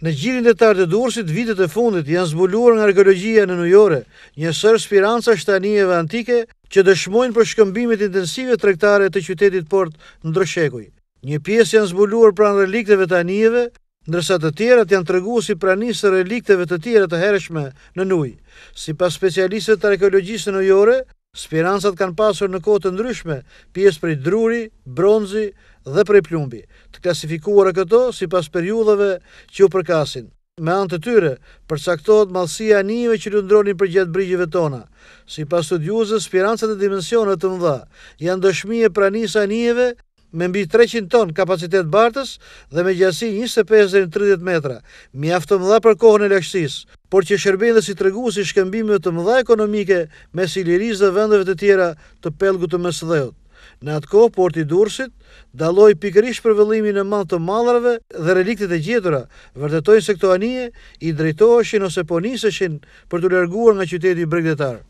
Në gjirin dhe tartë e dursit, vitet e fundit janë zbuluar nga arkeologjia në Nujore një sër spiranca shtanijeve antike që dëshmojnë për shkëmbimit intensive trektare të qytetit port në drëshekuj. Një piesë janë zbuluar pranë relikteve të anijeve, ndërsa të tjera të janë të rëgu si pranisë relikteve të tjera të hereshme në nuj. Si pas specialiste të arkeologjisë në Nujore. Spiransat kanë pasur në kote ndryshme pjesë prej druri, bronzi dhe prej plumbi, të klasifikuara këto si pas periudave që u përkasin. Me antë të tyre, përcaktohet malsia anive që lëndronin për gjithë brigjive tona. Si pas të djuzës, e dimensionet të mëdha janë dëshmije pranisa anive me mbi 300 ton kapacitet bartës dhe me gjasi 25-30 metra, mi aftë mëdha për kohën e lëqësis, por që shërbejnë dhe si të regu si shkëmbime të mëdha ekonomike me si liriz dhe vendeve të tjera të pelgu të mesëdhejot. Në atë kohë, porti dursit, daloj pikërish për vëllimin e mantë të malarve dhe reliktit e gjetura, vërdetojnë se këto anije i drejtoheshin ose poniseshin për të lërguar nga qyteti bregdetarë.